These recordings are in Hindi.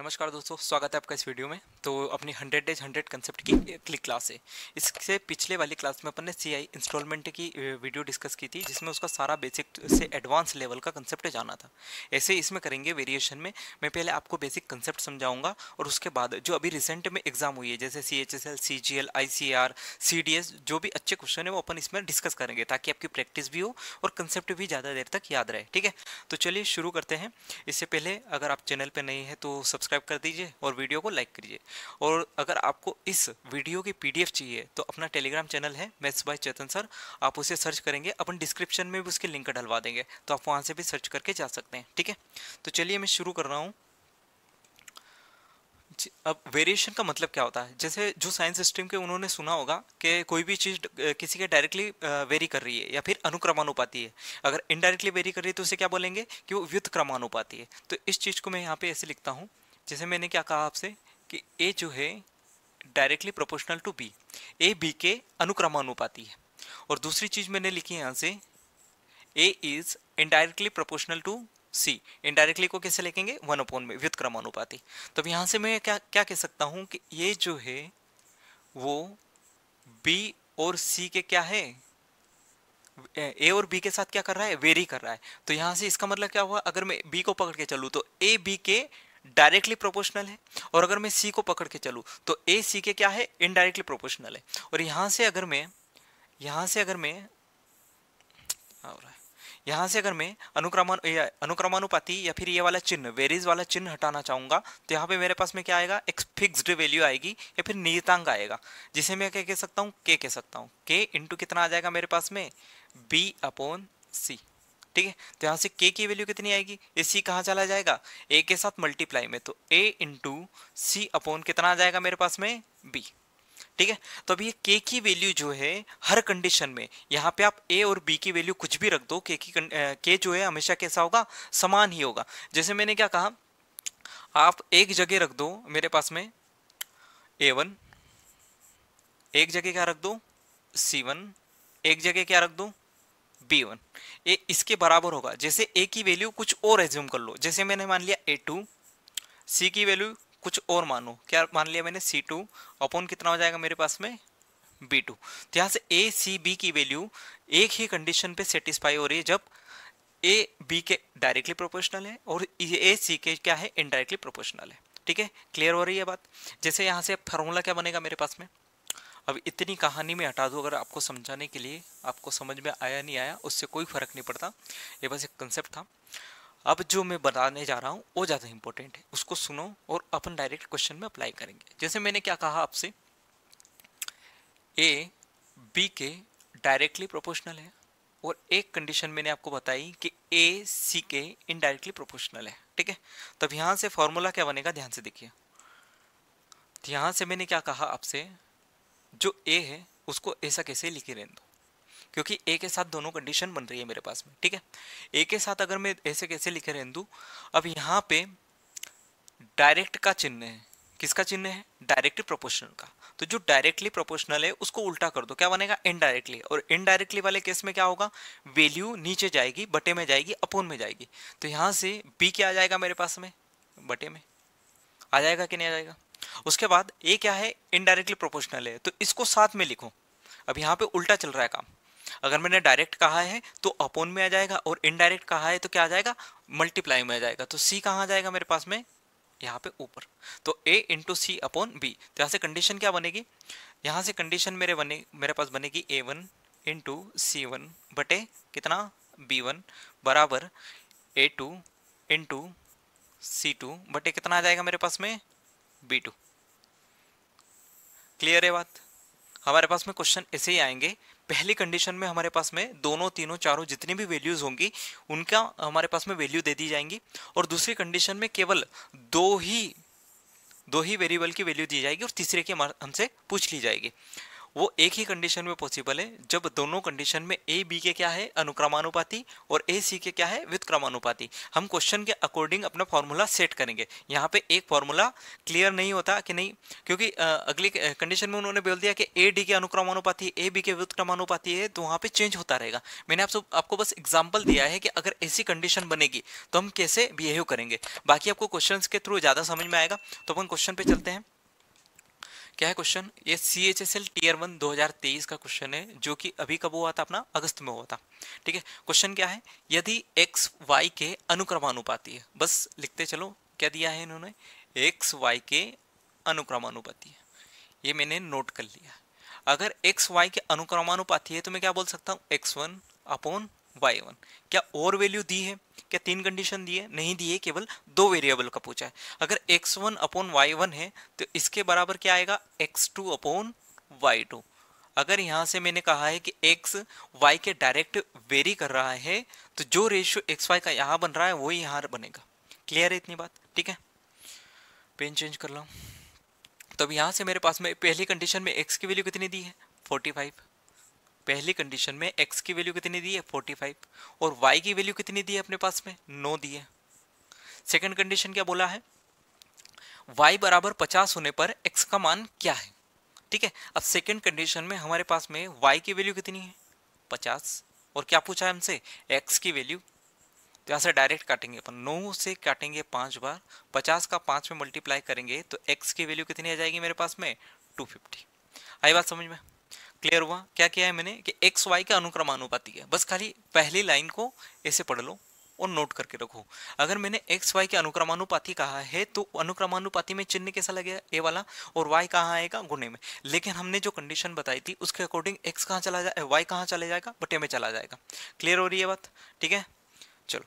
नमस्कार दोस्तों स्वागत है आपका इस वीडियो में तो अपनी 100 डेज 100 कंसेप्ट की अगली क्लास है इससे पिछले वाली क्लास में अपन ने सी आई इंस्टॉलमेंट की वीडियो डिस्कस की थी जिसमें उसका सारा बेसिक से एडवांस लेवल का कंसेप्ट जाना था ऐसे ही इसमें करेंगे वेरिएशन में मैं पहले आपको बेसिक कंसेप्ट समझाऊंगा और उसके बाद जो अभी रिसेंट में एग्जाम हुई है जैसे C H S L C G L I C R C D S जो भी अच्छे क्वेश्चन है वो अपन इसमें डिस्कस करेंगे ताकि आपकी प्रैक्टिस भी हो और कंसेप्ट भी ज़्यादा देर तक याद रहे ठीक है तो चलिए शुरू करते हैं इससे पहले अगर आप चैनल पर नहीं है तो सब सब्सक्राइब कर दीजिए और वीडियो को लाइक करिए और अगर आपको इस वीडियो की पीडीएफ चाहिए तो अपना टेलीग्राम चैनल है मैथ्स बाय चेतन सर आप उसे सर्च करेंगे अपन डिस्क्रिप्शन में भी उसके लिंक डलवा देंगे तो आप वहाँ से भी सर्च करके जा सकते हैं ठीक है तो चलिए मैं शुरू कर रहा हूँ अब वेरिएशन का मतलब क्या होता है जैसे जो साइंस स्ट्रीम के उन्होंने सुना होगा कि कोई भी चीज़ किसी के डायरेक्टली वेरी कर रही है या फिर अनुक्रमानुपाती है अगर इनडायरेक्टली वेरी कर रही है तो उसे क्या बोलेंगे कि वो व्युत क्रमानुपाती है तो इस चीज़ को मैं यहाँ पे ऐसे लिखता हूँ जैसे मैंने क्या कहा आपसे कि ए जो है directly proportional to B A B के अनुक्रमानुपाती है और दूसरी चीज़ मैंने लिखी है यहाँ से A is indirectly proportional to C indirectly को कैसे लिखेंगे वन अपॉन में व्युतक्रमानुपाती तो अब यहाँ से मैं क्या क्या कह सकता हूँ कि ये जो है वो बी और सी के क्या है ए और बी के साथ क्या कर रहा है वेरी कर रहा है तो यहाँ से इसका मतलब क्या हुआ अगर मैं बी को पकड़ के चलूँ तो ए बी के डायरेक्टली प्रोपोर्शनल है और अगर मैं सी को पकड़ के चलूँ तो ए सी के क्या है इनडायरेक्टली प्रोपोर्शनल है और यहाँ से अगर मैं यहाँ से अगर मैं और यहाँ से अगर मैं अनुक्रमण अनुक्रमानुपाती या फिर ये वाला चिन्ह वेरीज वाला चिन्ह हटाना चाहूँगा तो यहाँ पे मेरे पास में क्या आएगा एक फिक्स्ड वैल्यू आएगी या फिर नियतांक आएगा जिसे मैं क्या कह सकता हूँ के कह सकता हूँ के इंटू कितना आ जाएगा मेरे पास में बी अपॉन सी ठीक है तो यहाँ से के की वैल्यू कितनी आएगी ए सी कहाँ चला जाएगा ए के साथ मल्टीप्लाई में तो ए इंटू सी अपोन कितना आ जाएगा मेरे पास में बी ठीक है तो अभी ये के की वैल्यू जो है हर कंडीशन में यहाँ पे आप ए और बी की वैल्यू कुछ भी रख दो के की के जो है हमेशा कैसा होगा समान ही होगा जैसे मैंने क्या कहा आप एक जगह रख दो मेरे पास में ए वन एक जगह क्या रख दो सी वन एक जगह क्या रख दो बी वन ये इसके बराबर होगा जैसे ए की वैल्यू कुछ और एज्यूम कर लो जैसे मैंने मान लिया ए टू सी की वैल्यू कुछ और मानो क्या मान लिया मैंने सी टू अपॉन कितना हो जाएगा मेरे पास में बी टू तो यहाँ से ए सी बी की वैल्यू एक ही कंडीशन पे सेटिस्फाई हो रही है जब ए बी के डायरेक्टली प्रोपोर्शनल है और ए सी के क्या है इनडायरेक्टली प्रोपोर्शनल है ठीक है क्लियर हो रही है बात जैसे यहाँ से फार्मूला क्या बनेगा मेरे पास में अब इतनी कहानी में हटा दो अगर आपको समझाने के लिए आपको समझ में आया नहीं आया उससे कोई फ़र्क नहीं पड़ता ये बस एक कंसेप्ट था अब जो मैं बताने जा रहा हूँ वो ज़्यादा इंपॉर्टेंट है उसको सुनो और अपन डायरेक्ट क्वेश्चन में अप्लाई करेंगे जैसे मैंने क्या कहा आपसे ए बी के डायरेक्टली प्रोपोर्शनल है और एक कंडीशन मैंने आपको बताई कि ए सी के इनडायरेक्टली प्रोपोर्शनल है ठीक है तब यहाँ से फॉर्मूला क्या बनेगा ध्यान से देखिए तो यहाँ से मैंने क्या कहा आपसे जो ए है उसको ऐसा कैसे लिखे रहने दो तो? क्योंकि ए के साथ दोनों कंडीशन बन रही है मेरे पास में ठीक है ए के साथ अगर मैं ऐसे कैसे लिखे रहने दूँ तो? अब यहाँ पे डायरेक्ट का चिन्ह है किसका चिन्ह है डायरेक्ट प्रोपोर्शनल का तो जो डायरेक्टली प्रोपोर्शनल है उसको उल्टा कर दो क्या बनेगा इनडायरेक्टली और इनडायरेक्टली वाले केस में क्या होगा वैल्यू नीचे जाएगी बटे में जाएगी अपोन में जाएगी तो यहाँ से बी क्या आ जाएगा मेरे पास में बटे में आ जाएगा कि नहीं आ जाएगा उसके बाद ए क्या है इनडायरेक्टली प्रोपोर्शनल है तो इसको साथ में लिखो अब यहाँ पे उल्टा चल रहा है काम अगर मैंने डायरेक्ट कहा है तो अपोन में आ जाएगा और इनडायरेक्ट कहा है तो क्या आ जाएगा मल्टीप्लाई में आ जाएगा तो सी कहाँ आ जाएगा मेरे पास में यहाँ पे ऊपर तो A into C upon B तो यहाँ से कंडीशन क्या बनेगी यहाँ से कंडीशन मेरे बने मेरे पास बनेगी A one into C one बटे कितना बी वन बराबर A two into C two बटे कितना आ जाएगा मेरे पास में बी टू क्लियर है बात हमारे पास में क्वेश्चन ऐसे ही आएंगे पहली कंडीशन में हमारे पास में दोनों तीनों चारों जितनी भी वैल्यूज होंगी उनका हमारे पास में वैल्यू दे दी जाएंगी और दूसरी कंडीशन में केवल दो ही दो ही वेरिएबल की वैल्यू दी जाएगी और तीसरे की हमसे पूछ ली जाएगी वो एक ही कंडीशन में पॉसिबल है जब दोनों कंडीशन में ए बी के क्या है अनुक्रमानुपाती और ए सी के क्या है व्युतक्रमानुपाती हम क्वेश्चन के अकॉर्डिंग अपना फॉर्मूला सेट करेंगे यहाँ पे एक फॉर्मूला क्लियर नहीं होता कि नहीं क्योंकि अगली कंडीशन में उन्होंने बोल दिया कि ए डी के अनुक्रमानुपाती ए बी के व्युतक्रमानुपाती है तो वहाँ पर चेंज होता रहेगा मैंने आप सब आपको बस एग्जाम्पल दिया है कि अगर ऐसी कंडीशन बनेगी तो हम कैसे बिहेव करेंगे बाकी आपको क्वेश्चन के थ्रू ज़्यादा समझ में आएगा तो अपन क्वेश्चन पर चलते हैं क्या है क्वेश्चन ये C H S L tier one दो हजार तेईस का क्वेश्चन है जो कि अभी कब हुआ था अपना अगस्त में हुआ था ठीक है क्वेश्चन क्या है यदि एक्स वाई के अनुक्रमानुपाती है बस लिखते चलो क्या दिया है इन्होंने एक्स वाई के अनुक्रमानुपाती है ये मैंने नोट कर लिया अगर एक्स वाई के अनुक्रमानुपाती है तो मैं क्या बोल सकता हूँ X one upon Y one क्या और वैल्यू दी है क्या तीन कंडीशन दी है नहीं दी है केवल दो वेरिएबल का पूछा है अगर X one upon Y one है तो इसके बराबर क्या आएगा X two upon Y two अगर यहाँ से मैंने कहा है कि एक्स वाई के डायरेक्ट वेरी कर रहा है तो जो रेशियो एक्स वाई का यहाँ बन रहा है वही यहाँ बनेगा क्लियर है इतनी बात ठीक है पेन चेंज कर लो तो अब यहाँ से मेरे पास में पहली कंडीशन में एक्स की वैल्यू कितनी दी है 45 पहली कंडीशन में एक्स की वैल्यू कितनी दी है 45 और वाई की वैल्यू कितनी दी है अपने पास में नो दी है सेकेंड कंडीशन क्या बोला है वाई बराबर पचास होने पर एक्स का मान क्या है ठीक है अब सेकेंड कंडीशन में हमारे पास में वाई की वैल्यू कितनी है पचास और क्या पूछा है हमसे एक्स की वैल्यू तो यहाँ से डायरेक्ट काटेंगे अपन नौ से काटेंगे पाँच बार पचास का पाँच में मल्टीप्लाई करेंगे तो एक्स की वैल्यू कितनी आ जाएगी मेरे पास में टू फिफ्टी आई बात समझ में क्लियर हुआ क्या किया है मैंने कि एक्स वाई का अनुक्रमानुपाति है बस खाली पहली लाइन को ऐसे पढ़ लो और नोट करके रखो अगर मैंने एक्स वाई के अनुक्रमानुपाति कहा है तो अनुक्रमानुपाति में चिन्ह कैसा लगेगा ए वाला और वाई कहाँ आएगा गुणे में लेकिन हमने जो कंडीशन बताई थी उसके अकॉर्डिंग एक्स कहाँ चला जाए वाई कहाँ चले जाएगा बटे में चला जाएगा क्लियर हो रही है बात ठीक है चलो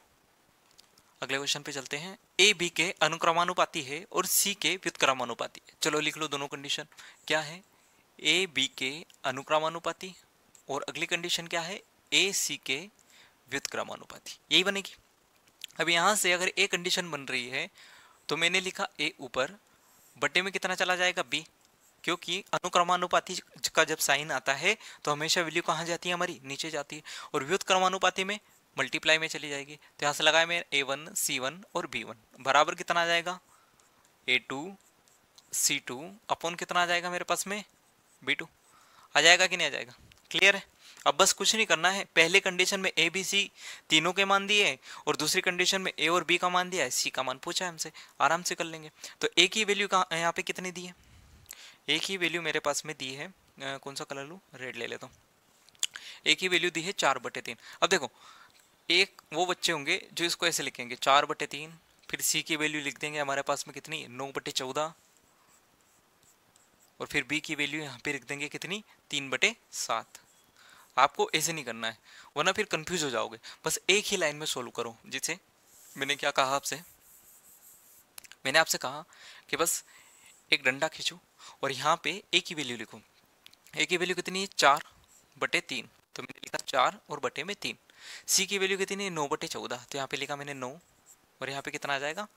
अगले क्वेश्चन पे चलते हैं ए बी के अनुक्रमानुपाति है और सी के व्युत्क्रमानुपाति है चलो लिख लो दोनों कंडीशन क्या है ए बी के अनुक्रमानुपाती और अगली कंडीशन क्या है ए सी के व्युतक्रमानुपाती यही बनेगी अब यहाँ से अगर ए कंडीशन बन रही है तो मैंने लिखा ए ऊपर बटे में कितना चला जाएगा बी क्योंकि अनुक्रमानुपाती का जब साइन आता है तो हमेशा वैल्यू कहाँ जाती है हमारी नीचे जाती है और व्युतक्रमानुपाती में मल्टीप्लाई में चली जाएगी तो यहाँ से लगाया मैं ए वन सी वन और बी वन बराबर कितना आ जाएगा A two C two upon कितना आ जाएगा मेरे पास में बी टू आ जाएगा कि नहीं आ जाएगा क्लियर है अब बस कुछ नहीं करना है पहले कंडीशन में ए बी सी तीनों के मान दिए और दूसरी कंडीशन में ए और बी का मान दिया है सी का मान पूछा है हमसे आराम से कर लेंगे तो ए की वैल्यू कहाँ यहाँ पे कितनी दी है ए की वैल्यू मेरे पास में दी है आ, कौन सा कलर लूँ रेड ले लेता हूँ ए की वैल्यू दी है चार बटे तीन अब देखो एक वो बच्चे होंगे जो इसको ऐसे लिखेंगे चार बटे तीन फिर सी की वैल्यू लिख देंगे हमारे पास में कितनी नौ बटे चौदह और फिर बी की वैल्यू यहाँ पे रख देंगे कितनी तीन बटे सात आपको ऐसे नहीं करना है वरना फिर कंफ्यूज हो जाओगे बस एक ही लाइन में सोल्व करो जिसे मैंने क्या कहा आपसे मैंने आपसे कहा कि बस एक डंडा खींचो और यहाँ पे ए की वैल्यू लिखो ए की वैल्यू कितनी है चार बटे तीन तो मैंने लिखा चार और बटे में तीन सी की वैल्यू कितनी है नौ बटे चौदह तो यहाँ पे लिखा मैंने नौ और यहाँ पे कितना आ जाएगा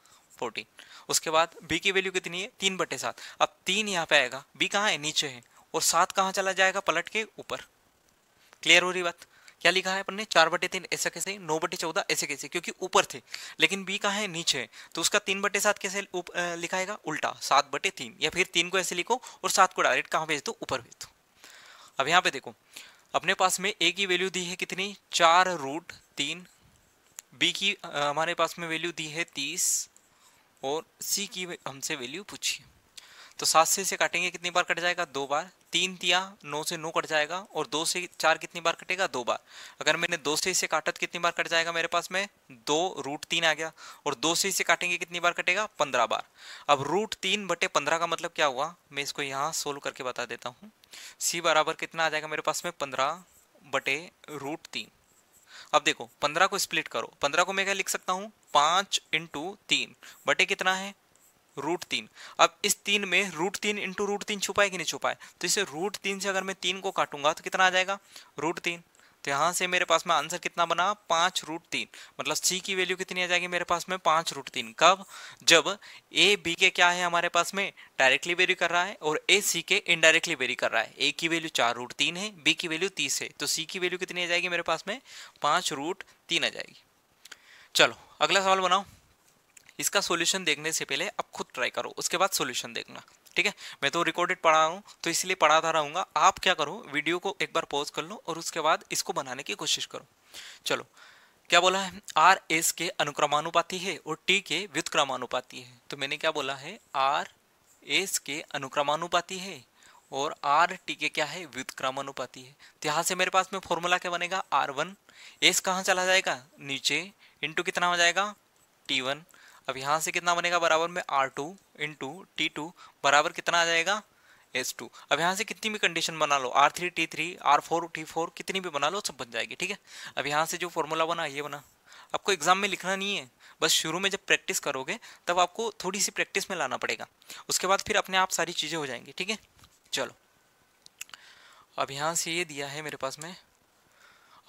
फोर्टीन उसके बाद बी की वैल्यू कितनी है तीन बटे सात अब तीन यहाँ पे आएगा बी कहाँ है नीचे है और सात कहाँ चला जाएगा पलट के ऊपर क्लियर हो रही बात क्या लिखा है अपन ने चार बटे तीन ऐसा कैसे नौ बटे चौदह ऐसे कैसे क्योंकि ऊपर थे लेकिन बी कहाँ है नीचे है तो उसका तीन बटे सात कैसे लिखाएगा उल्टा सात बटे तीन या फिर तीन को ऐसे लिखो और सात को डायरेक्ट कहाँ भेज दो ऊपर भेज दो अब यहाँ पे देखो अपने पास में ए की वैल्यू दी है कितनी चार रूट तीन बी की हमारे पास में वैल्यू दी है तीस और सी की हमसे वैल्यू पूछी तो सात से इसे काटेंगे कितनी बार कट जाएगा दो बार तीन तिया नौ से नौ कट जाएगा और दो से चार कितनी बार कटेगा दो बार अगर मैंने दो से इसे काटा तो कितनी बार कट जाएगा मेरे पास में दो रूट तीन आ गया और दो से इसे काटेंगे कितनी बार कटेगा पंद्रह बार अब रूट तीन बटे पंद्रह का मतलब क्या हुआ मैं इसको यहाँ सोल्व करके बता देता हूँ सी बराबर कितना आ जाएगा मेरे पास में पंद्रह बटे रूट तीन अब देखो पंद्रह को स्प्लिट करो पंद्रह को मैं क्या लिख सकता हूँ पांच इंटू तीन बटे कितना है रूट तीन अब इस तीन में रूट तीन इंटू रूट तीन छुपाए कि नहीं छुपाए तो इसे रूट तीन से अगर मैं तीन को काटूंगा तो कितना आ जाएगा रूट तीन तो यहाँ से मेरे पास में आंसर कितना बना पाँच रूट तीन मतलब सी की वैल्यू कितनी आ जाएगी मेरे पास में पाँच रूट तीन कब जब ए बी के क्या है हमारे पास में डायरेक्टली वेरी कर रहा है और ए सी के इनडायरेक्टली वेरी कर रहा है ए की वैल्यू चार रूट तीन है बी की वैल्यू तीस है तो सी की वैल्यू कितनी आ जाएगी मेरे पास में पाँच रूट तीन आ जाएगी चलो अगला सवाल बनाओ इसका सोल्यूशन देखने से पहले आप खुद ट्राई करो उसके बाद सोल्यूशन देखना ठीक है मैं तो रिकॉर्डेड पढ़ा हूँ तो इसलिए पढ़ाता रहूँगा आप क्या करो वीडियो को एक बार पॉज कर लो और उसके बाद इसको बनाने की कोशिश करो चलो क्या बोला है आर एस के अनुक्रमानुपाति है और टी के व्युतक्रमानुपाती है तो मैंने क्या बोला है आर एस के अनुक्रमानुपाति है और आर टी के क्या है व्युतक्रमानुपाती है तो यहाँ से मेरे पास में फॉर्मूला क्या बनेगा आर वन एस कहाँ चला जाएगा नीचे इंटू कितना हो जाएगा टी वन अब यहाँ से कितना बनेगा बराबर में R two into T two बराबर कितना आ जाएगा एस टू अब यहाँ से कितनी भी कंडीशन बना लो R three T three R four T four कितनी भी बना लो सब बन जाएगी ठीक है अब यहाँ से जो फॉर्मूला बना ये बना आपको एग्जाम में लिखना नहीं है बस शुरू में जब प्रैक्टिस करोगे तब आपको थोड़ी सी प्रैक्टिस में लाना पड़ेगा उसके बाद फिर अपने आप सारी चीज़ें हो जाएंगी ठीक है चलो अब यहाँ से ये दिया है मेरे पास में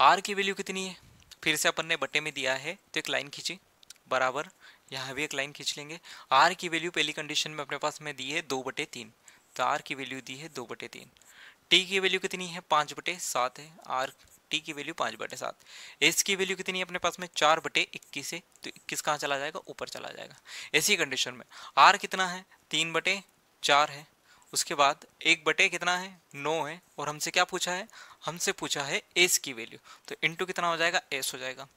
आर की वैल्यू कितनी है फिर से अपन ने बटे में दिया है तो एक लाइन खींची बराबर यहाँ भी एक लाइन खींच लेंगे आर की वैल्यू पहली कंडीशन में अपने पास में दी है दो बटे तीन तो आर की वैल्यू दी है दो बटे तीन टी की वैल्यू कितनी है पाँच बटे सात है आर टी की वैल्यू पाँच बटे सात एस की वैल्यू कितनी है अपने पास में चार बटे इक्कीस है तो इक्कीस कहाँ चला जाएगा ऊपर चला जाएगा ऐसी कंडीशन में आर कितना है तीन बटे चार है उसके बाद एक बटे कितना है नौ है और हमसे क्या पूछा है हमसे पूछा है एस की वैल्यू तो इंटू कितना हो जाएगा एस हो जाएगा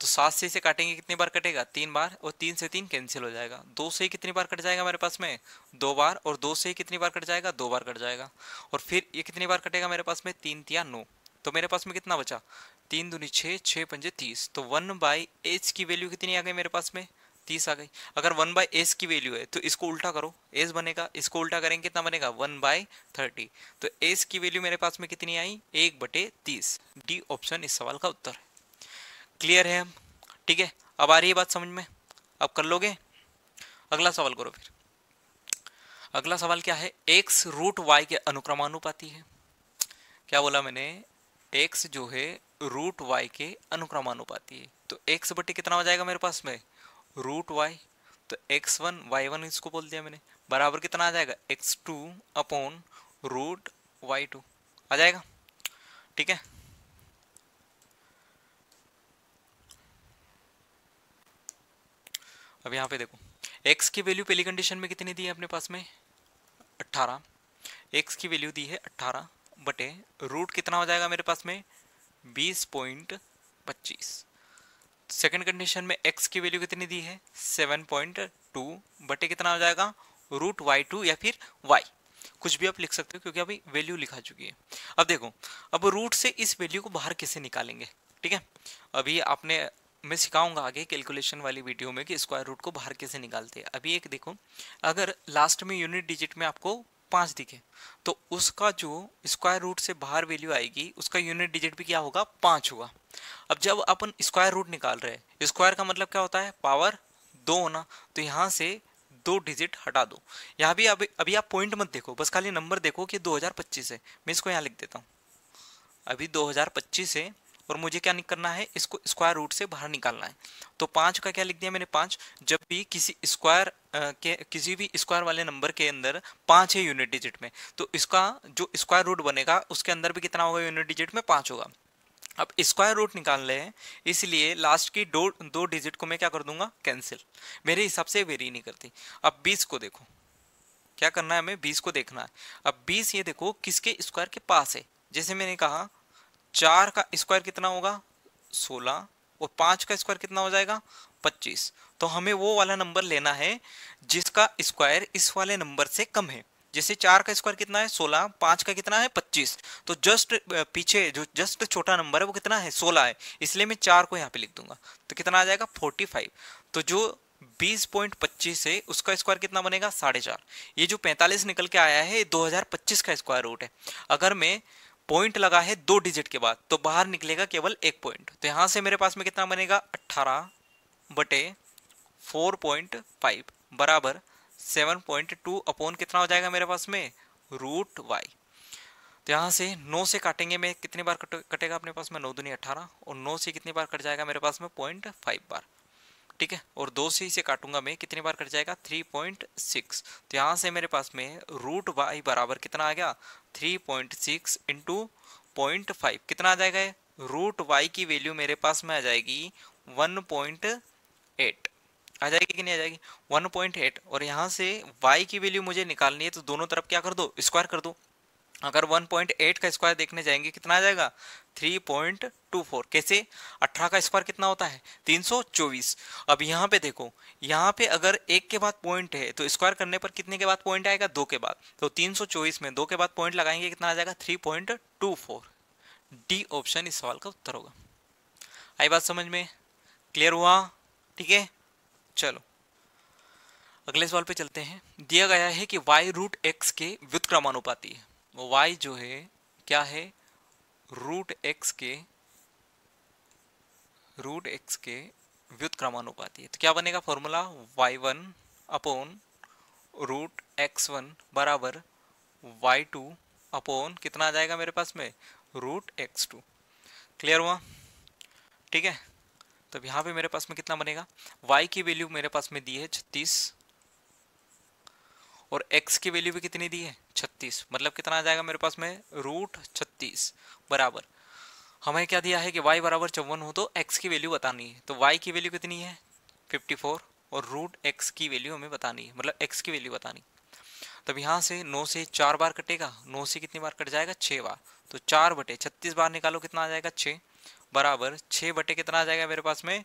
तो सात से इसे काटेंगे कितनी बार कटेगा तीन बार और तीन से तीन कैंसिल हो जाएगा दो से ही कितनी बार कट जाएगा मेरे पास में दो बार और दो से ही कितनी बार कट जाएगा दो बार कट जाएगा और फिर ये कितनी बार कटेगा मेरे पास में तीन तिया नौ तो मेरे पास में कितना बचा तीन दूनी छः छः पंजे तीस तो वन बाई एच की वैल्यू कितनी आ गई मेरे पास में तीस आ गई अगर वन बाय एस की वैल्यू है तो इसको उल्टा करो एस बनेगा इसको उल्टा करेंगे कितना बनेगा वन बाय थर्टी तो एस की वैल्यू मेरे पास में कितनी आई एक बटे तीस डी ऑप्शन इस सवाल का उत्तर है क्लियर है हम ठीक है अब आ रही है बात समझ में अब कर लोगे अगला सवाल करो फिर अगला सवाल क्या है एक्स रूट वाई के अनुक्रमानुपाती है क्या बोला मैंने एक्स जो है रूट वाई के अनुक्रमानुपाती है तो एक्स बटे कितना हो जाएगा मेरे पास में रूट वाई तो एक्स वन वाई वन इसको बोल दिया मैंने बराबर कितना आ जाएगा X two upon root Y two आ जाएगा ठीक है अब यहाँ पे देखो x की वैल्यू पहली कंडीशन में कितनी दी है अपने पास में 18 x की वैल्यू दी है 18 बटे रूट कितना हो जाएगा मेरे पास में 20.25 सेकंड कंडीशन में एक्स की वैल्यू कितनी दी है सेवन पॉइंट टू बटे कितना हो जाएगा रूट वाई टू या फिर वाई कुछ भी आप लिख सकते हो क्योंकि अभी वैल्यू लिखा चुकी है अब देखो अब रूट से इस वैल्यू को बाहर कैसे निकालेंगे ठीक है अभी आपने मैं सिखाऊंगा आगे कैलकुलेशन वाली वीडियो में कि स्क्वायर रूट को बाहर कैसे निकालते हैं अभी एक देखो अगर लास्ट में यूनिट डिजिट में आपको पाँच दिखे तो उसका जो स्क्वायर रूट से बाहर वैल्यू आएगी उसका यूनिट डिजिट भी क्या होगा पाँच होगा अब जब अपन स्क्वायर रूट निकाल रहे हैं स्क्वायर का मतलब क्या होता है पावर दो होना तो यहाँ से दो डिजिट हटा दो यहाँ भी अभी अभी आप पॉइंट मत देखो बस खाली नंबर देखो कि 2025 है मैं इसको यहाँ लिख देता हूँ अभी 2025 है और मुझे क्या करना है इसको स्क्वायर रूट से बाहर निकालना है तो पाँच का क्या लिख दिया मैंने पाँच जब भी किसी स्क्वायर के किसी भी स्क्वायर वाले नंबर के अंदर पाँच है यूनिट डिजिट में तो इसका जो स्क्वायर रूट बनेगा उसके अंदर भी कितना होगा यूनिट डिजिट में पाँच होगा अब स्क्वायर रूट निकाल हैं इसलिए लास्ट की दो दो डिजिट को मैं क्या कर दूंगा कैंसिल मेरे हिसाब से वेरी नहीं करती अब बीस को देखो क्या करना है हमें बीस को देखना है अब बीस ये देखो किसके स्क्वायर के पास है जैसे मैंने कहा चार का स्क्वायर कितना होगा सोलह और पांच का स्क्वायर कितना हो जाएगा पच्चीस तो हमें वो वाला नंबर लेना है जिसका स्क्वायर इस वाले नंबर से कम है जैसे चार का स्क्वायर कितना है सोलह पांच का कितना है पच्चीस तो जस्ट पीछे जो जस्ट छोटा नंबर है वो कितना है सोलह है इसलिए मैं चार को यहाँ पे लिख दूंगा तो कितना आ जाएगा फोर्टी फाइव तो जो बीस पॉइंट पच्चीस है उसका स्क्वायर कितना बनेगा साढ़े चार ये जो पैंतालीस निकल के आया है ये दो हजार पच्चीस का स्क्वायर रूट है अगर मैं पॉइंट लगा है दो डिजिट के बाद तो बाहर निकलेगा केवल एक पॉइंट तो यहाँ से मेरे पास में कितना बनेगा अट्ठारह बटे फोर पॉइंट फाइव बराबर सेवन पॉइंट टू अपॉन कितना हो जाएगा मेरे पास में रूट वाई तो यहाँ से नौ से काटेंगे मैं कितनी बार कटेगा अपने पास में नौ दुनिया अट्ठारह और नौ से कितनी बार कट जाएगा मेरे पास में पॉइंट फाइव बार ठीक है और दो से इसे काटूंगा मैं कितनी बार कट जाएगा थ्री पॉइंट सिक्स तो यहाँ से मेरे पास में रूट वाई बराबर कितना आ गया three point six into point five कितना आ जाएगा रूट वाई की वैल्यू मेरे पास में आ जाएगी वन पॉइंट एट आ जाएगी कि नहीं आ जाएगी वन पॉइंट एट और यहाँ से वाई की वैल्यू मुझे निकालनी है तो दोनों तरफ क्या कर दो स्क्वायर कर दो अगर 1.8 का स्क्वायर देखने जाएंगे कितना आ जाएगा 3.24 कैसे 18 का स्क्वायर कितना होता है 324 अब यहाँ पे देखो यहाँ पे अगर एक के बाद पॉइंट है तो स्क्वायर करने पर कितने के बाद पॉइंट आएगा दो के बाद तो 324 में दो के बाद पॉइंट लगाएंगे कितना आ जाएगा 3.24 डी ऑप्शन इस सवाल का उत्तर होगा आई बात समझ में क्लियर हुआ ठीक है चलो अगले सवाल पे चलते हैं दिया गया है कि वाई रूट एक्स के व्युत्क्रमानुपाती है वाई जो है क्या है रूट एक्स के रूट एक्स के व्युत क्रमानुपाती है तो क्या बनेगा formula Y one upon root X one बराबर वाई टू अपोन कितना आ जाएगा मेरे पास में रूट एक्स टू क्लियर हुआ ठीक है तब यहाँ पे मेरे पास में कितना बनेगा y की वैल्यू मेरे पास में दी है छत्तीस और x की वैल्यू भी कितनी दी है 36 मतलब कितना आ जाएगा मेरे पास में रूट छत्तीस बराबर हमें क्या दिया है कि y बराबर चौवन हो तो x की वैल्यू बतानी है तो y की वैल्यू कितनी है 54 और रूट एक्स की वैल्यू हमें बतानी है मतलब x की वैल्यू बतानी तब यहाँ से नौ से चार बार कटेगा नौ से कितनी बार कट जाएगा छः बार तो चार बटे छत्तीस बार निकालो कितना आ जाएगा छः बराबर छः बटे कितना आ जाएगा मेरे पास में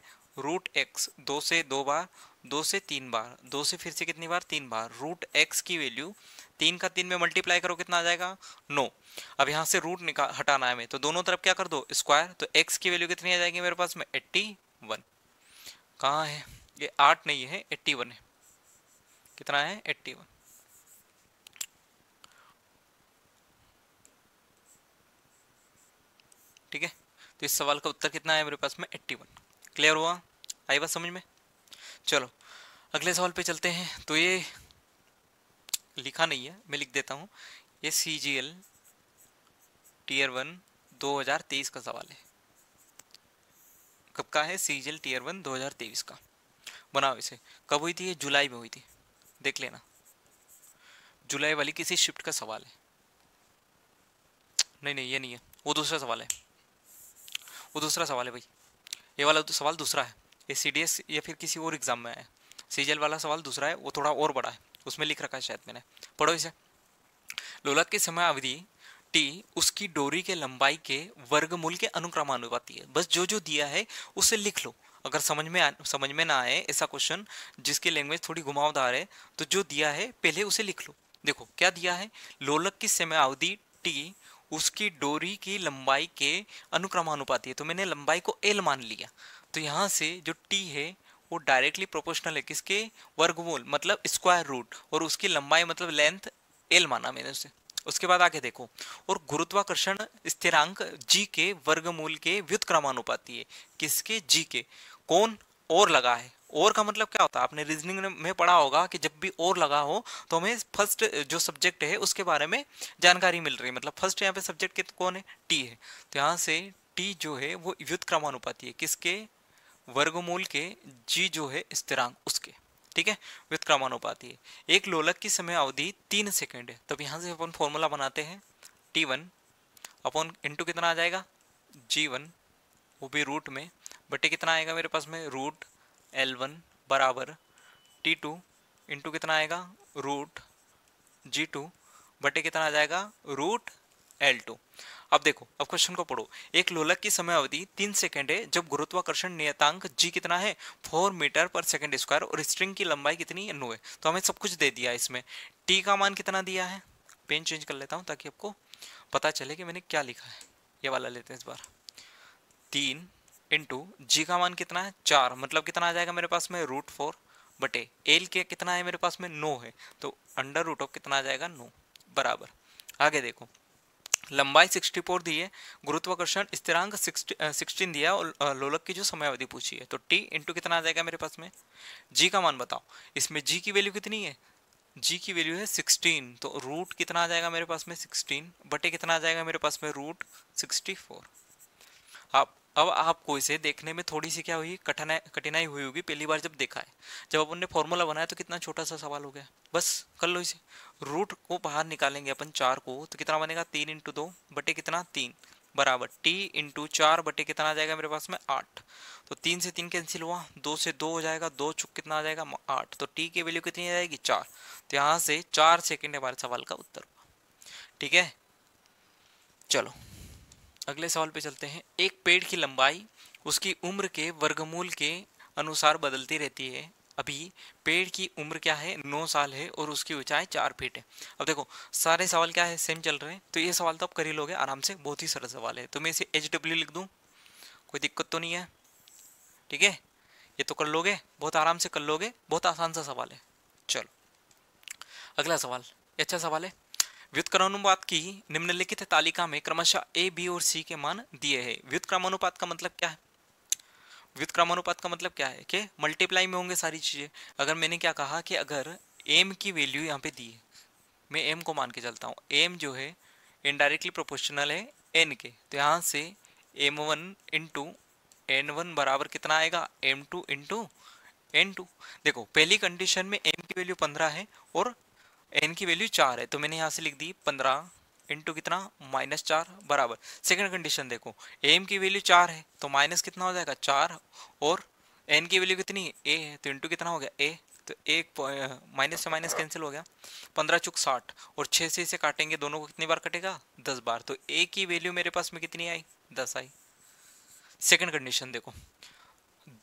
रूट एक्स दो से दो बार दो से तीन बार दो से फिर से कितनी बार तीन बार रूट एक्स की वैल्यू तीन का तीन में मल्टीप्लाई करो कितना आ जाएगा नो no. अब यहाँ से रूट निकाल हटाना है हमें तो दोनों तरफ क्या कर दो स्क्वायर तो एक्स की वैल्यू कितनी आ जाएगी मेरे पास में एट्टी वन कहाँ है ये आठ नहीं है एट्टी वन है कितना है एट्टी वन ठीक है तो इस सवाल का उत्तर कितना है मेरे पास में एट्टी वन क्लियर हुआ आई बात समझ में चलो अगले सवाल पे चलते हैं तो ये लिखा नहीं है मैं लिख देता हूँ ये C G L tier one तेईस का सवाल है कब का है C G L tier one तेईस का बनाओ इसे कब हुई थी ये जुलाई में हुई थी देख लेना जुलाई वाली किसी शिफ्ट का सवाल है नहीं नहीं ये नहीं है वो दूसरा सवाल है वो दूसरा सवाल है भाई ये वाला तो सवाल दूसरा है ये सी या फिर किसी और एग्ज़ाम में आए सी वाला सवाल दूसरा है वो थोड़ा और बड़ा है उसमें लिख रखा है शायद मैंने पढ़ो इसे लोलत की समय अवधि टी उसकी डोरी के लंबाई के वर्गमूल के अनुक्रमानुपाती है बस जो जो दिया है उसे लिख लो अगर समझ में आ, समझ में ना आए ऐसा क्वेश्चन जिसकी लैंग्वेज थोड़ी घुमावदार है तो जो दिया है पहले उसे लिख लो देखो क्या दिया है लोलक की समय अवधि टी उसकी डोरी की लंबाई के अनुक्रमानुपाती है तो मैंने लंबाई को एल मान लिया तो यहाँ से जो टी है वो डायरेक्टली प्रोपोर्शनल है किसके वर्गमूल मतलब स्क्वायर रूट और उसकी लंबाई मतलब लेंथ एल माना मैंने उसे उसके बाद आगे देखो और गुरुत्वाकर्षण स्थिरांक जी के वर्गमूल के व्युत क्रमानुपाती है किसके जी के कौन और लगा है और का मतलब क्या होता है आपने रीजनिंग में पढ़ा होगा कि जब भी और लगा हो तो हमें फर्स्ट जो सब्जेक्ट है उसके बारे में जानकारी मिल रही है मतलब फर्स्ट यहाँ पे सब्जेक्ट के कौन है टी है तो यहाँ से टी जो है वो व्युत क्रमानुपाती है किसके वर्गमूल के जी जो है स्थिरांक उसके ठीक है वित्त क्रमानुपाती है एक लोलक की समय अवधि तीन सेकेंड है तब यहाँ से अपन फॉर्मूला बनाते हैं टी वन अपन इंटू कितना आ जाएगा जी वन वो भी रूट में बटे कितना आएगा मेरे पास में रूट एल वन बराबर टी टू इंटू कितना आएगा रूट जी टू बटे कितना आ जाएगा रूट एल टू अब देखो अब क्वेश्चन को पढ़ो एक लोलक की समय अवधि तीन सेकंड है जब गुरुत्वाकर्षण नियतांक जी कितना है four metre per second square और स्ट्रिंग की लंबाई कितनी है नो है तो हमें सब कुछ दे दिया इसमें टी का मान कितना दिया है पेन चेंज कर लेता हूँ ताकि आपको पता चले कि मैंने क्या लिखा है ये वाला लेते हैं इस बार तीन इंटू जी का मान कितना है चार मतलब कितना आ जाएगा मेरे पास में रूट फोर बटे एल के कितना है मेरे पास में नो है तो अंडर रूट ऑफ कितना आ जाएगा नो बराबर आगे देखो लंबाई 64 दी है गुरुत्वाकर्षण स्थिरांक 16 दिया और लोलक की जो समयावधि पूछी है तो टी इंटू कितना आ जाएगा मेरे पास में जी का मान बताओ इसमें जी की वैल्यू कितनी है जी की वैल्यू है 16 तो रूट कितना आ जाएगा मेरे पास में 16 बटे कितना आ जाएगा मेरे पास में रूट सिक्सटी आप अब आपको इसे देखने में थोड़ी सी क्या हुई कठिनाई कठिनाई हुई होगी पहली बार जब देखा है जब अपन ने फॉर्मूला बनाया तो कितना छोटा सा सवाल हो गया बस कर लो इसे रूट को बाहर निकालेंगे अपन चार को तो कितना बनेगा तीन इंटू दो बटे कितना तीन बराबर टी इंटू चार बटे कितना आ जाएगा मेरे पास में आठ तो तीन से तीन कैंसिल हुआ दो से दो हो जाएगा दो चुक कितना आ जाएगा आठ तो टी की वैल्यू कितनी आ जाएगी चार तो यहाँ से चार सेकेंड हमारे सवाल का उत्तर हुआ ठीक है चलो अगले सवाल पे चलते हैं एक पेड़ की लंबाई उसकी उम्र के वर्गमूल के अनुसार बदलती रहती है अभी पेड़ की उम्र क्या है नौ साल है और उसकी ऊंचाई चार फीट है अब देखो सारे सवाल क्या है सेम चल रहे हैं तो ये सवाल तो आप कर ही लोगे आराम से बहुत ही सरल सवाल है तो मैं इसे एच डब्ल्यू लिख दूँ कोई दिक्कत तो नहीं है ठीक है ये तो कर लोगे बहुत आराम से कर लोगे बहुत आसान सा सवाल है चलो अगला सवाल अच्छा सवाल है व्युत्क्रमानुपात की निम्नलिखित तालिका में क्रमशः ए बी और सी के मान दिए हैं व्युत्क्रमानुपात का मतलब क्या है व्युत्क्रमानुपात का मतलब क्या है कि मल्टीप्लाई में होंगे सारी चीज़ें अगर मैंने क्या कहा कि अगर एम की वैल्यू यहाँ पे दी है मैं एम को मान के चलता हूँ एम जो है इनडायरेक्टली प्रोपोर्शनल है एन के तो यहाँ से M one into N one बराबर कितना आएगा M two into N two देखो पहली कंडीशन में एम की वैल्यू पंद्रह है और एन की वैल्यू चार है तो मैंने यहाँ से लिख दी पंद्रह इंटू कितना माइनस चार बराबर सेकंड कंडीशन देखो एम की वैल्यू चार है तो माइनस कितना हो जाएगा चार और एन की वैल्यू कितनी ए है तो इंटू कितना हो गया ए तो एक माइनस से माइनस कैंसिल हो गया पंद्रह चुक साठ और छः से इसे काटेंगे दोनों को कितनी बार कटेगा दस बार तो ए की वैल्यू मेरे पास में कितनी आई दस आई सेकेंड कंडीशन देखो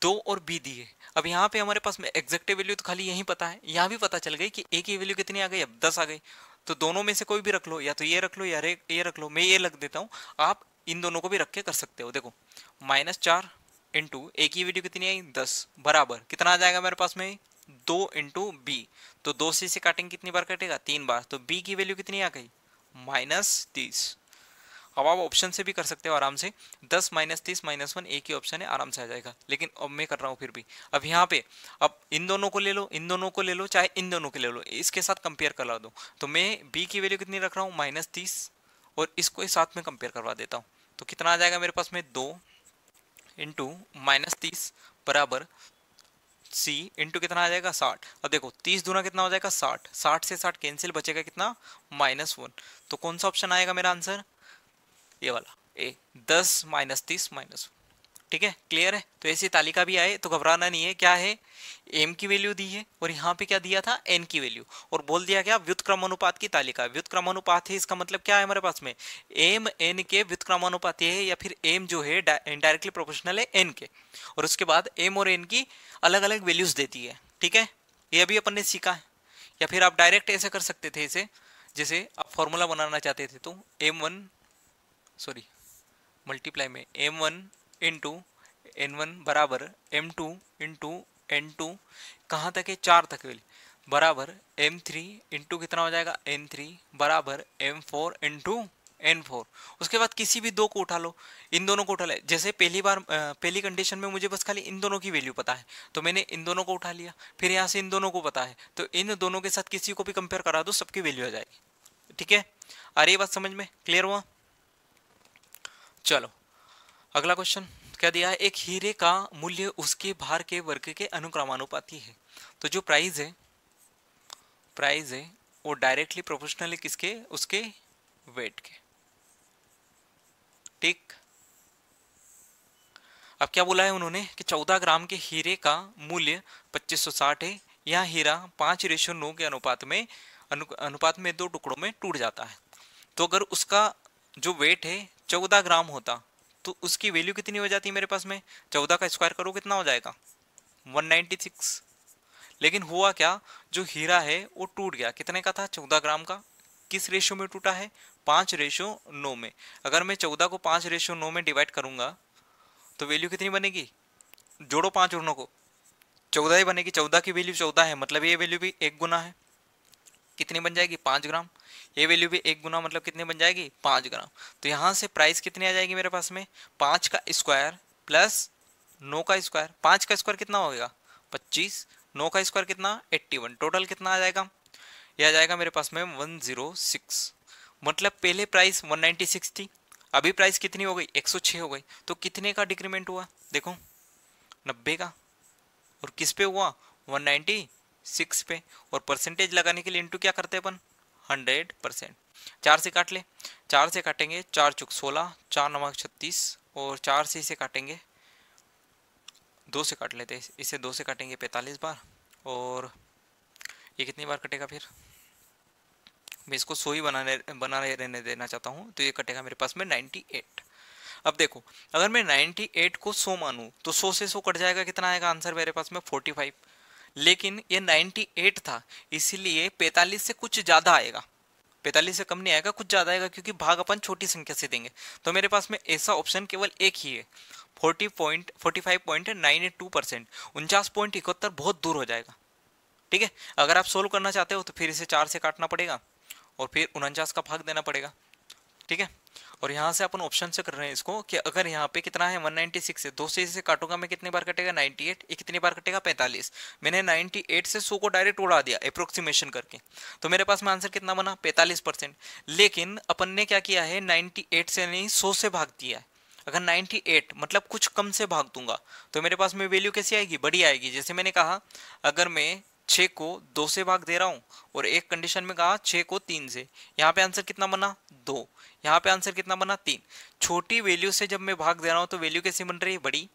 दो और बी दिए अब यहाँ पे हमारे पास में एग्जैक्टिव वैल्यू तो खाली यही पता है यहाँ भी पता चल गई कि ए की वैल्यू कितनी आ गई अब दस आ गई तो दोनों में से कोई भी रख लो या तो ये रख लो या ये रख लो मैं ये लग देता हूँ आप इन दोनों को भी रख के कर सकते हो देखो माइनस चार इंटू ए की वैल्यू कितनी आई दस बराबर कितना आ जाएगा मेरे पास में दो इंटू बी तो दो सी से काटेंगे कितनी बार कटेगा तीन बार तो बी की वैल्यू कितनी आ गई माइनस तीस अब आप ऑप्शन से भी कर सकते हो आराम से दस माइनस तीस माइनस वन एक ही ऑप्शन है आराम से आ जाएगा लेकिन अब मैं कर रहा हूँ फिर भी अब यहाँ पे अब इन दोनों को ले लो इन दोनों को ले लो चाहे इन दोनों को ले लो इसके साथ कंपेयर करवा दो तो मैं बी की वैल्यू कितनी रख रहा हूँ माइनस तीस और इसको साथ में कंपेयर करवा देता हूँ तो कितना आ जाएगा मेरे पास में दो इंटू माइनस तीस बराबर सी इंटू कितना आ जाएगा साठ अब देखो तीस दूना कितना हो जाएगा साठ साठ से साठ कैंसिल बचेगा कितना माइनस वन तो कौन सा ऑप्शन आएगा मेरा आंसर ये वाला ए दस माइनस तीस माइनस ठीक है क्लियर है तो ऐसी तालिका भी आए तो घबराना नहीं है क्या है एम की वैल्यू दी है और यहाँ पे क्या दिया था एन की वैल्यू और बोल दिया क्या अनुपात की तालिका अनुपात है इसका मतलब क्या है हमारे पास में एम एन के अनुपात है या फिर एम जो है डायरेक्टली प्रोपोर्शनल है एन के और उसके बाद एम और एन की अलग अलग वैल्यूज देती है ठीक है ये अभी अपन ने सीखा है या फिर आप डायरेक्ट ऐसे कर सकते थे इसे जैसे आप फॉर्मूला बनाना चाहते थे तो एम वन सॉरी मल्टीप्लाई में M one into N one बराबर M two into N two कहाँ तक है चार तक वेली बराबर एम थ्री इंटू कितना हो जाएगा एन थ्री बराबर M four into N four उसके बाद किसी भी दो को उठा लो इन दोनों को उठा लो जैसे पहली बार पहली कंडीशन में मुझे बस खाली इन दोनों की वैल्यू पता है तो मैंने इन दोनों को उठा लिया फिर यहाँ से इन दोनों को पता है तो इन दोनों के साथ किसी को भी कंपेयर करा दो सबकी वैल्यू आ जाएगी ठीक है आ रही बात समझ में क्लियर हुआ चलो अगला क्वेश्चन क्या दिया है एक हीरे का मूल्य उसके भार के वर्ग के अनुक्रमानुपाती है तो जो प्राइस है प्राइस है वो डायरेक्टली प्रोपोर्शनल है किसके उसके वेट के ठीक अब क्या बोला है उन्होंने कि 14 ग्राम के हीरे का मूल्य 2560 है यह हीरा पांच रेशो नौ के अनुपात में अनु, अनुपात में दो टुकड़ों में टूट जाता है तो अगर उसका जो वेट है चौदह ग्राम होता तो उसकी वैल्यू कितनी हो जाती है मेरे पास में चौदह का स्क्वायर करो कितना हो जाएगा 196 लेकिन हुआ क्या जो हीरा है वो टूट गया कितने का था चौदह ग्राम का किस रेशियो में टूटा है पाँच रेशियो नौ में अगर मैं चौदह को पाँच रेशियो नौ में डिवाइड करूँगा तो वैल्यू कितनी बनेगी जोड़ो पाँच उड़नों को चौदह ही बनेगी चौदह की वैल्यू चौदह है मतलब ये वैल्यू भी एक गुना है कितनी बन जाएगी पाँच ग्राम ये वैल्यू भी एक गुना मतलब कितनी बन जाएगी पाँच ग्राम तो यहाँ से प्राइस कितनी आ जाएगी मेरे पास में पाँच का स्क्वायर प्लस नौ का स्क्वायर पाँच का स्क्वायर कितना होगा पच्चीस नौ का स्क्वायर कितना एट्टी वन टोटल कितना आ जाएगा यह आ जाएगा मेरे पास में वन जीरो सिक्स मतलब पहले प्राइस वन नाइन्टी सिक्स थी अभी प्राइस कितनी हो गई एक सौ छः हो गई तो कितने का डिक्रीमेंट हुआ देखो नब्बे का और किस पे हुआ वन नाइन्टी सिक्स पे और परसेंटेज लगाने के लिए इंटू क्या करते हैं अपन हंड्रेड परसेंट चार से काट ले चार से काटेंगे चार चुक सोलह चार नमक छत्तीस और चार से इसे काटेंगे दो से काट लेते हैं इसे दो से काटेंगे पैंतालीस बार और ये कितनी बार कटेगा फिर मैं इसको सो ही बनाने बना रहने देना चाहता हूँ तो ये कटेगा मेरे पास में नाइन्टी एट अब देखो अगर मैं नाइन्टी एट को सो मानूँ तो सो से सो कट जाएगा कितना आएगा आंसर मेरे पास में फोर्टी फाइव लेकिन ये 98 था इसीलिए 45 से कुछ ज़्यादा आएगा 45 से कम नहीं आएगा कुछ ज़्यादा आएगा क्योंकि भाग अपन छोटी संख्या से देंगे तो मेरे पास में ऐसा ऑप्शन केवल एक ही है forty point forty five point nine eight two percent उनचास पॉइंट इकहत्तर बहुत दूर हो जाएगा ठीक है अगर आप सोल्व करना चाहते हो तो फिर इसे चार से काटना पड़ेगा और फिर उनचास का भाग देना पड़ेगा ठीक है और यहाँ से अपन ऑप्शन से कर रहे हैं इसको कि अगर यहाँ पे कितना है 196 है दो से इसे काटूंगा मैं कितनी बार कटेगा 98 ये कितनी बार कटेगा 45 मैंने 98 से 100 को डायरेक्ट उड़ा दिया अप्रोक्सीमेशन करके तो मेरे पास में आंसर कितना बना 45 परसेंट लेकिन अपन ने क्या किया है 98 से नहीं 100 से भाग दिया है अगर 98 मतलब कुछ कम से भाग दूंगा तो मेरे पास में वैल्यू कैसी आएगी बड़ी आएगी जैसे मैंने कहा अगर मैं छः को दो से भाग दे रहा हूँ और एक कंडीशन में कहा छः को तीन से यहाँ पे आंसर कितना बना दो यहाँ पे आंसर कितना बना तीन छोटी वैल्यू से जब मैं भाग दे रहा हूँ तो वैल्यू कैसी बन रही है बड़ी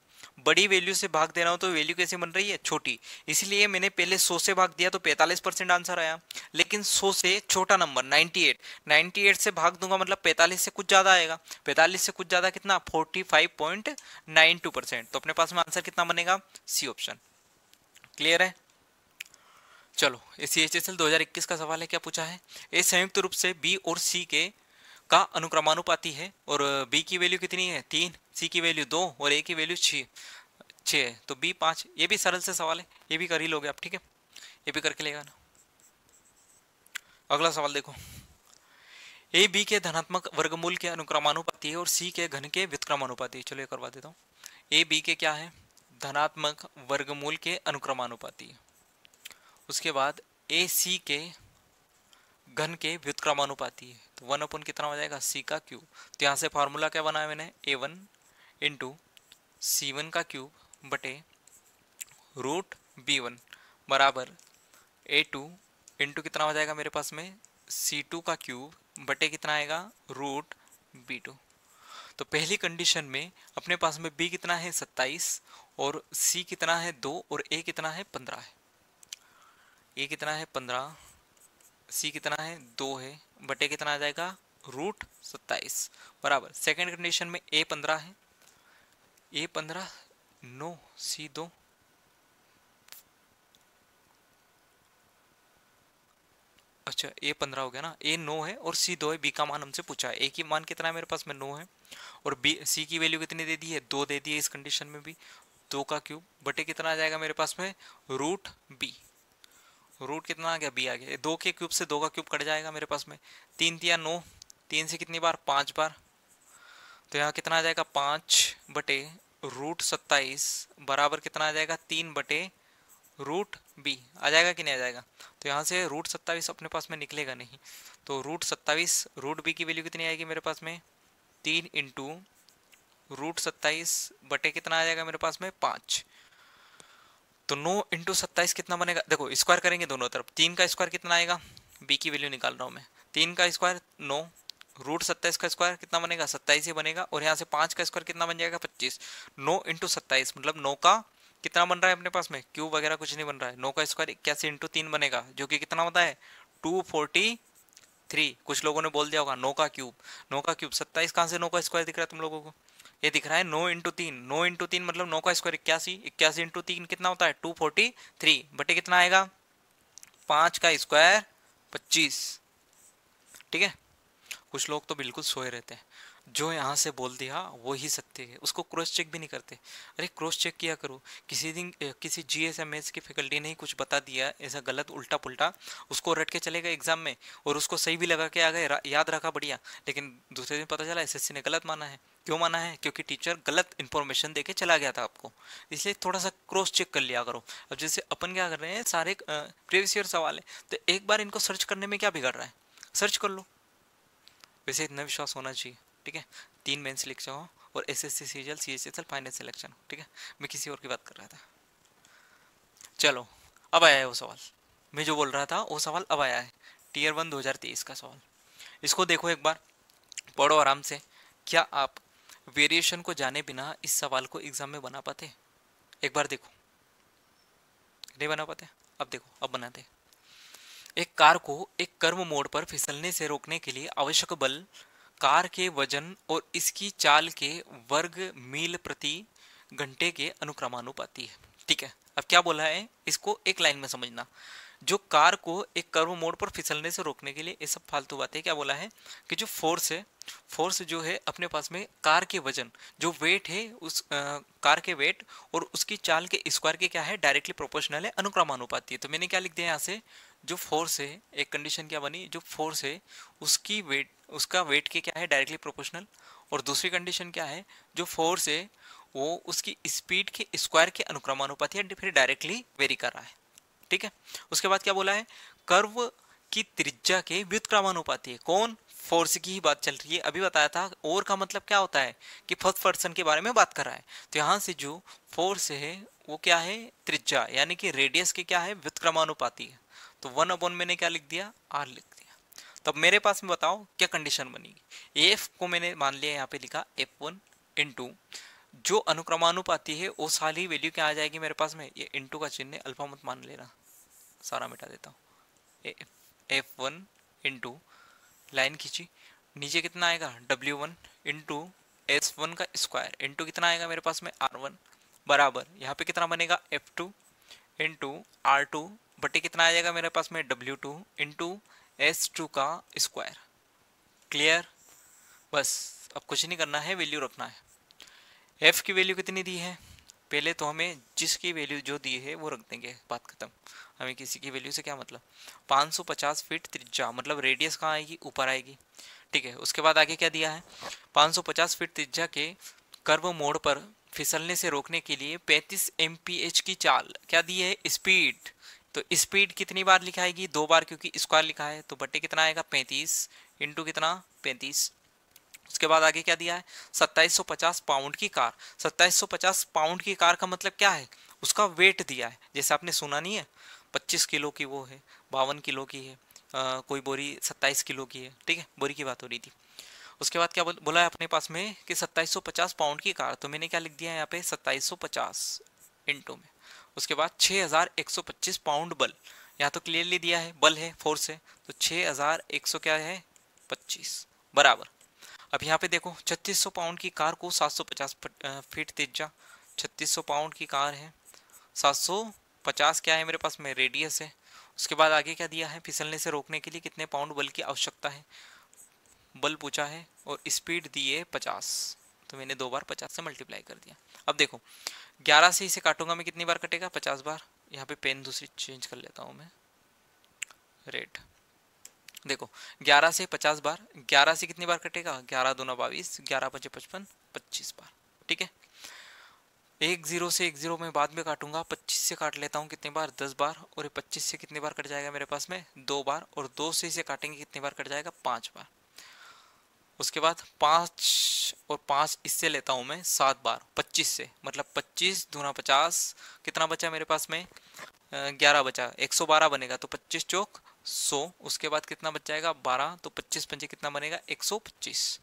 बड़ी वैल्यू से भाग दे रहा हूँ तो वैल्यू कैसी बन रही है छोटी इसलिए मैंने पहले सौ से भाग दिया तो पैंतालीस परसेंट आंसर आया लेकिन सो से छोटा नंबर नाइन्टी एट से भाग दूंगा मतलब पैंतालीस से कुछ ज़्यादा आएगा पैंतालीस से कुछ ज़्यादा कितना फोर्टी परसेंट तो अपने पास में आंसर कितना बनेगा सी ऑप्शन क्लियर है चलो सी एच एस एल दो का सवाल है क्या पूछा है ए संयुक्त रूप से बी और सी के का अनुक्रमानुपाती है और बी की वैल्यू कितनी है तीन सी की वैल्यू दो और ए की वैल्यू छः छः है तो बी पाँच ये भी सरल से सवाल है ये भी कर ही लोगे आप ठीक है ये भी करके लेगा ना अगला सवाल देखो ए बी के धनात्मक वर्गमूल के अनुक्रमानुपाती है और सी के घन के व्युत्क्रमानुपाति है चलो ये करवा देता हूँ ए बी के क्या है धनात्मक वर्गमूल के अनुक्रमानुपाती है उसके बाद ए सी के घन के व्युत्क्रमानुपाती है तो वन अपन कितना हो जाएगा सी का क्यूब तो यहाँ से फार्मूला क्या बनाया मैंने A one into C one का क्यूब बटे रूट बी वन बराबर ए टू इंटू कितना हो जाएगा मेरे पास में सी टू का क्यूब बटे कितना आएगा रूट बी टू तो पहली कंडीशन में अपने पास में बी कितना है सत्ताईस और सी कितना है दो और ए कितना है पंद्रह है ए कितना है पंद्रह सी कितना है दो है बटे कितना आ जाएगा रूट सत्ताईस बराबर सेकेंड कंडीशन में ए पंद्रह है ए पंद्रह नो सी दो अच्छा ए पंद्रह हो गया ना ए नो है और सी दो है बी का मान हमसे पूछा है ए की मान कितना है मेरे पास में नो है और बी सी की वैल्यू कितनी दे दी है दो दे दी है इस कंडीशन में भी दो का क्यूब बटे कितना आ जाएगा मेरे पास में रूट बी रूट कितना आ गया बी आ गया दो के क्यूब से दो का क्यूब कट जाएगा मेरे पास में तीन तिया नौ तीन से कितनी बार पाँच बार तो यहाँ कितना आ जाएगा पाँच बटे रूट सत्ताईस बराबर कितना आ जाएगा तीन बटे रूट बी आ जाएगा कि नहीं आ जाएगा तो यहाँ से रूट सत्ताईस अपने पास में निकलेगा नहीं तो रूट सत्ताईस रूट बी की वैल्यू कितनी आएगी मेरे पास में तीन इंटू रूट सत्ताईस बटे कितना आ जाएगा मेरे पास में पाँच तो नौ इंटू सत्ताईस कितना बनेगा देखो स्क्वायर करेंगे दोनों तरफ तीन का स्क्वायर कितना आएगा बी की वैल्यू निकाल रहा हूँ मैं तीन का स्क्वायर नौ रूट सत्ताईस का स्क्वायर कितना बनेगा सत्ताईस ही बनेगा और यहाँ से पाँच का स्क्वायर कितना बन जाएगा पच्चीस नौ इंटू सत्ताईस मतलब नौ का कितना बन रहा है अपने पास में क्यूब वगैरह कुछ नहीं बन रहा है नौ का स्क्वायर इक्यासी इंटू तीन बनेगा जो कि कितना होता है टू फोर्टी थ्री कुछ लोगों ने बोल दिया होगा नौ का क्यूब नौ का क्यूब सत्ताईस कहाँ से नौ का स्क्वायर दिख रहा है तुम लोगों को ये दिख रहा है नौ इंटू तीन नौ इंटू तीन मतलब नौ का स्क्वायर इक्यासी इक्यासी इंटू तीन कितना होता है टू फोर्टी थ्री बटे कितना आएगा पाँच का स्क्वायर पच्चीस ठीक है कुछ लोग तो बिल्कुल सोए रहते हैं जो यहाँ से बोल दिया वो ही सत्य है उसको क्रॉस चेक भी नहीं करते अरे क्रॉस चेक किया करो किसी दिन किसी जी एस एम एस की फैकल्टी ने ही कुछ बता दिया ऐसा गलत उल्टा पुल्टा उसको रट के चले गए एग्जाम में और उसको सही भी लगा के आ गए याद रखा बढ़िया लेकिन दूसरे दिन पता चला एस ने गलत माना है क्यों माना है क्योंकि टीचर गलत इन्फॉर्मेशन के चला गया था आपको इसलिए थोड़ा सा क्रॉस चेक कर लिया करो अब जैसे अपन क्या कर रहे हैं सारे प्रीवियस ईयर सवाल है तो एक बार इनको सर्च करने में क्या बिगड़ रहा है सर्च कर लो वैसे इतना विश्वास होना चाहिए ठीक है तीन मेन सिलेक्शन हो और S S C C L C S S L final selection ठीक है मैं किसी और की बात कर रहा था चलो अब आया है वो सवाल मैं जो बोल रहा था वो सवाल अब आया है टीयर वन 2023 का सवाल इसको देखो एक बार पढ़ो आराम से क्या आप वेरिएशन को जाने बिना इस सवाल को एग्जाम में बना पाते एक बार देखो नहीं बना पाते अब देखो अब बनाते एक कार को एक कर्म मोड़ पर फिसलने से रोकने के लिए आवश्यक बल कार के वजन और इसकी चाल के वर्ग मील प्रति घंटे के अनुक्रमानुपाती है ठीक है अब क्या बोला है इसको एक लाइन में समझना जो कार को एक कर्व मोड पर फिसलने से रोकने के लिए ये सब फालतू बात है क्या बोला है कि जो फोर्स है फोर्स जो है अपने पास में कार के वजन जो वेट है उस आ, कार के वेट और उसकी चाल के स्क्वायर के क्या है डायरेक्टली प्रोपोर्शनल है अनुक्रमानुपाती है तो मैंने क्या लिख दिया यहाँ से जो फोर्स है एक कंडीशन क्या बनी जो फोर्स है उसकी वेट उसका वेट के क्या है डायरेक्टली प्रोपोर्शनल और दूसरी कंडीशन क्या है जो फोर्स है वो उसकी स्पीड के स्क्वायर के अनुक्रमानुपाती है फिर डायरेक्टली वेरी कर रहा है ठीक है उसके बाद क्या बोला है कर्व की त्रिज्या के व्युत्क्रमानुपाती है कौन फोर्स की ही बात चल रही है अभी बताया था और का मतलब क्या होता है कि फर्स्ट पर्सन के बारे में बात कर रहा है तो यहाँ से जो फोर्स है वो क्या है त्रिज्या यानी कि रेडियस के क्या है व्युत्क्रमानुपाती है तो वन अपॉन मैंने क्या लिख दिया आर लिख दिया तब तो मेरे पास में बताओ क्या कंडीशन बनेगी एफ को मैंने मान लिया यहाँ पे लिखा एफ वन जो अनुक्रमानुपाती है वो सारी वैल्यू क्या आ जाएगी मेरे पास में ये इंटू का चिन्ह अल्फा मत मान लेना सारा मिटा देता हूँ एफ वन इंटू लाइन खींची नीचे कितना आएगा W one into S one का स्क्वायर इंटू कितना आएगा मेरे पास में आर वन बराबर यहाँ पे कितना बनेगा F two into R two बटे कितना आ जाएगा मेरे पास में W two into S two का स्क्वायर क्लियर बस अब कुछ नहीं करना है वैल्यू रखना है एफ़ की वैल्यू कितनी दी है पहले तो हमें जिसकी वैल्यू जो दी है वो रख देंगे बात खत्म हमें किसी की वैल्यू से क्या मतलब 550 फीट त्रिज्या मतलब रेडियस कहाँ आएगी ऊपर आएगी ठीक है उसके बाद आगे क्या दिया है 550 फीट त्रिज्या के कर्व मोड़ पर फिसलने से रोकने के लिए 35 एम की चाल क्या दी है स्पीड तो स्पीड कितनी बार लिखाएगी दो बार क्योंकि स्क्वायर लिखा है तो बट्टे कितना आएगा पैंतीस इंटू कितना पैंतीस उसके बाद आगे क्या दिया है 2750 पाउंड की कार 2750 पाउंड की कार का मतलब क्या है उसका वेट दिया है जैसे आपने सुना नहीं है 25 किलो की वो है बावन किलो की है आ, कोई बोरी 27 किलो की है ठीक है बोरी की बात हो रही थी उसके बाद क्या बोल, बोला है अपने पास में कि 2750 पाउंड की कार तो मैंने क्या लिख दिया है यहाँ पे पचास इंटू में उसके बाद पच्चीस पाउंड बल यहाँ तो क्लियरली दिया है बल है फोर्स है तो सौ क्या है पच्चीस बराबर अब यहाँ पे देखो 3600 पाउंड की कार को 750 फीट तिज्जा 3600 पाउंड की कार है 750 क्या है मेरे पास में रेडियस है उसके बाद आगे क्या दिया है फिसलने से रोकने के लिए कितने पाउंड बल की आवश्यकता है बल पूछा है और स्पीड दी है पचास तो मैंने दो बार पचास से मल्टीप्लाई कर दिया अब देखो ग्यारह से इसे काटूंगा मैं कितनी बार कटेगा पचास बार यहाँ पे पेन दूसरी चेंज कर लेता हूँ मैं रेड देखो 11 से 50 बार 11 से कितनी बार कटेगा 11 दोनों बाईस ग्यारह पचे पचपन पच्चीस बार ठीक है एक जीरो से एक जीरो में बाद में काटूंगा 25 से काट लेता हूँ कितनी बार 10 बार और 25 से कितनी बार कट जाएगा मेरे पास में दो बार और दो से इसे काटेंगे कितनी बार कट जाएगा पाँच बार उसके बाद पाँच और पाँच इससे लेता हूँ मैं सात बार पच्चीस से मतलब पच्चीस दूना पचास कितना बचा मेरे पास में ग्यारह बचा एक सौ बारह बनेगा तो पच्चीस चौक सौ उसके बाद कितना बच जाएगा बारह तो पच्चीस पंचे कितना बनेगा एक सौ पच्चीस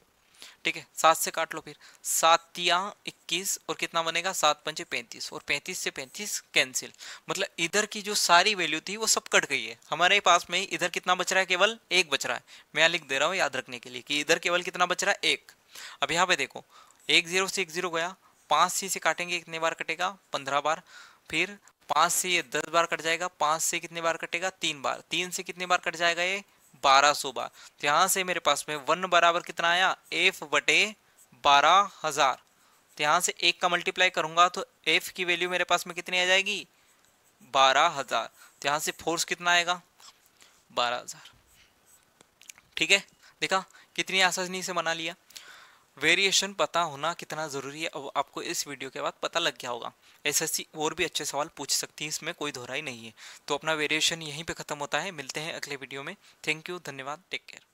ठीक है सात से काट लो फिर सातिया इक्कीस और कितना बनेगा सात पंचे पैंतीस और पैंतीस से पैंतीस कैंसिल मतलब इधर की जो सारी वैल्यू थी वो सब कट गई है हमारे पास में इधर कितना बच रहा है केवल एक बच रहा है मैं यहाँ लिख दे रहा हूँ याद रखने के लिए कि इधर केवल कितना बच रहा है एक अब यहाँ पे देखो एक जीरो से एक जीरो गया पाँच सी से काटेंगे कितने बार कटेगा पंद्रह बार फिर पाँच से ये दस बार कट जाएगा पाँच से कितने बार कटेगा तीन बार तीन से कितने बार कट जाएगा ये बारह सौ बार तो यहां से मेरे पास में वन बराबर कितना आया एफ बटे बारह हज़ार तो यहां से एक का मल्टीप्लाई करूंगा तो एफ की वैल्यू मेरे पास में कितनी आ जाएगी बारह हज़ार तो यहां से फोर्स कितना आएगा बारह हज़ार ठीक है देखा कितनी आसानी से बना लिया वेरिएशन पता होना कितना ज़रूरी है अब आपको इस वीडियो के बाद पता लग गया होगा एसएससी और भी अच्छे सवाल पूछ सकती है इसमें कोई दोहराई नहीं है तो अपना वेरिएशन यहीं पे ख़त्म होता है मिलते हैं अगले वीडियो में थैंक यू धन्यवाद टेक केयर